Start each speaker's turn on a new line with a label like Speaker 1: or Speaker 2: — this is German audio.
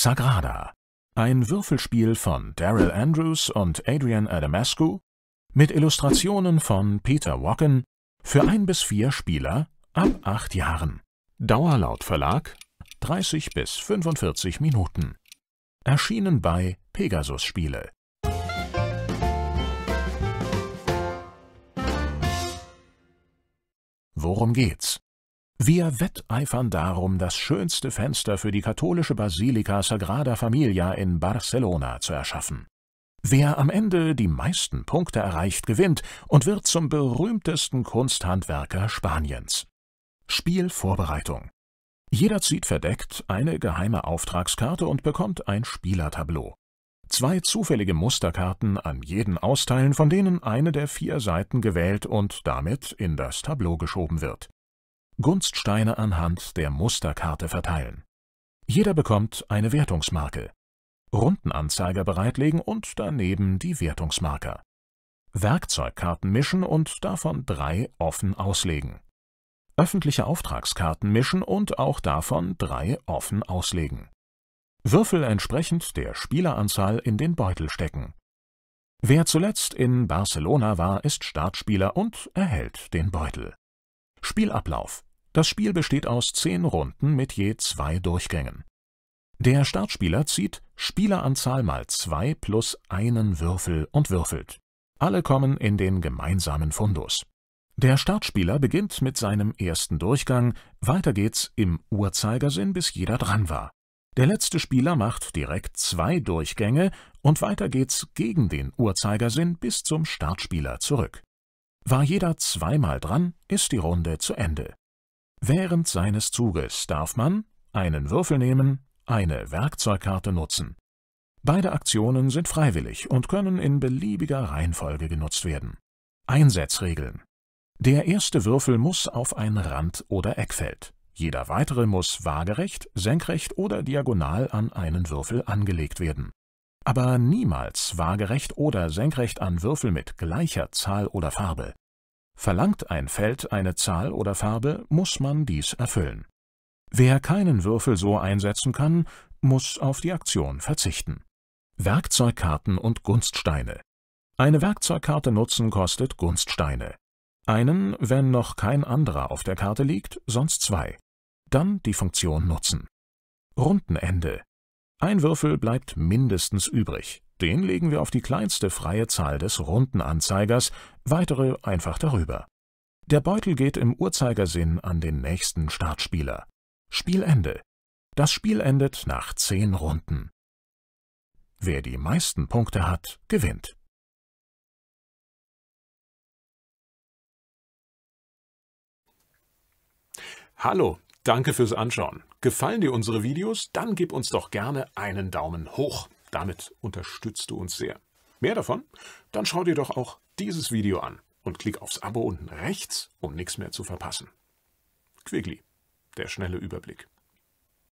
Speaker 1: Sagrada, ein Würfelspiel von Daryl Andrews und Adrian Adamascu mit Illustrationen von Peter Walken für ein bis vier Spieler ab acht Jahren. Dauerlaut Verlag 30 bis 45 Minuten. Erschienen bei Pegasus Spiele. Worum geht's? Wir wetteifern darum, das schönste Fenster für die katholische Basilika Sagrada Familia in Barcelona zu erschaffen. Wer am Ende die meisten Punkte erreicht, gewinnt und wird zum berühmtesten Kunsthandwerker Spaniens. Spielvorbereitung Jeder zieht verdeckt eine geheime Auftragskarte und bekommt ein Spielertableau. Zwei zufällige Musterkarten an jeden austeilen, von denen eine der vier Seiten gewählt und damit in das Tableau geschoben wird. Gunststeine anhand der Musterkarte verteilen. Jeder bekommt eine Wertungsmarke. Rundenanzeiger bereitlegen und daneben die Wertungsmarker. Werkzeugkarten mischen und davon drei offen auslegen. Öffentliche Auftragskarten mischen und auch davon drei offen auslegen. Würfel entsprechend der Spieleranzahl in den Beutel stecken. Wer zuletzt in Barcelona war, ist Startspieler und erhält den Beutel. Spielablauf das Spiel besteht aus zehn Runden mit je zwei Durchgängen. Der Startspieler zieht Spieleranzahl mal zwei plus einen Würfel und würfelt. Alle kommen in den gemeinsamen Fundus. Der Startspieler beginnt mit seinem ersten Durchgang, weiter geht's im Uhrzeigersinn, bis jeder dran war. Der letzte Spieler macht direkt zwei Durchgänge und weiter geht's gegen den Uhrzeigersinn bis zum Startspieler zurück. War jeder zweimal dran, ist die Runde zu Ende. Während seines Zuges darf man einen Würfel nehmen, eine Werkzeugkarte nutzen. Beide Aktionen sind freiwillig und können in beliebiger Reihenfolge genutzt werden. Einsatzregeln. Der erste Würfel muss auf ein Rand- oder Eckfeld. Jeder weitere muss waagerecht, senkrecht oder diagonal an einen Würfel angelegt werden. Aber niemals waagerecht oder senkrecht an Würfel mit gleicher Zahl oder Farbe. Verlangt ein Feld eine Zahl oder Farbe, muss man dies erfüllen. Wer keinen Würfel so einsetzen kann, muss auf die Aktion verzichten. Werkzeugkarten und Gunststeine Eine Werkzeugkarte nutzen kostet Gunststeine. Einen, wenn noch kein anderer auf der Karte liegt, sonst zwei. Dann die Funktion nutzen. Rundenende. Ein Würfel bleibt mindestens übrig, den legen wir auf die kleinste freie Zahl des runden Anzeigers, weitere einfach darüber. Der Beutel geht im Uhrzeigersinn an den nächsten Startspieler. Spielende. Das Spiel endet nach 10 Runden. Wer die meisten Punkte hat, gewinnt. Hallo, danke fürs Anschauen. Gefallen dir unsere Videos? Dann gib uns doch gerne einen Daumen hoch. Damit unterstützt du uns sehr. Mehr davon? Dann schau dir doch auch dieses Video an und klick aufs Abo unten rechts, um nichts mehr zu verpassen. Quigli, der schnelle Überblick.